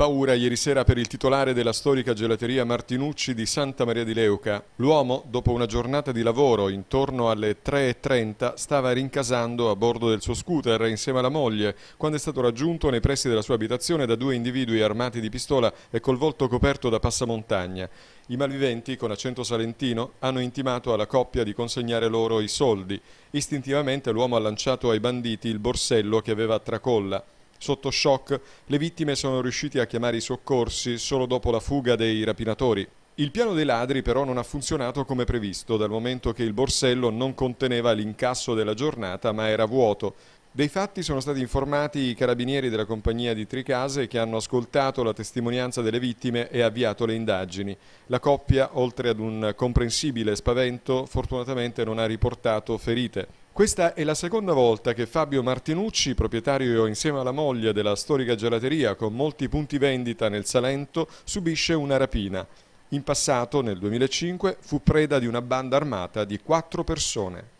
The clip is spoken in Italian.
Paura ieri sera per il titolare della storica gelateria Martinucci di Santa Maria di Leuca. L'uomo, dopo una giornata di lavoro intorno alle 3.30, stava rincasando a bordo del suo scooter insieme alla moglie, quando è stato raggiunto nei pressi della sua abitazione da due individui armati di pistola e col volto coperto da passamontagna. I malviventi, con accento salentino, hanno intimato alla coppia di consegnare loro i soldi. Istintivamente l'uomo ha lanciato ai banditi il borsello che aveva a tracolla. Sotto shock, le vittime sono riuscite a chiamare i soccorsi solo dopo la fuga dei rapinatori. Il piano dei ladri però non ha funzionato come previsto, dal momento che il borsello non conteneva l'incasso della giornata ma era vuoto. Dei fatti sono stati informati i carabinieri della compagnia di Tricase che hanno ascoltato la testimonianza delle vittime e avviato le indagini. La coppia, oltre ad un comprensibile spavento, fortunatamente non ha riportato ferite. Questa è la seconda volta che Fabio Martinucci, proprietario insieme alla moglie della storica gelateria con molti punti vendita nel Salento, subisce una rapina. In passato, nel 2005, fu preda di una banda armata di quattro persone.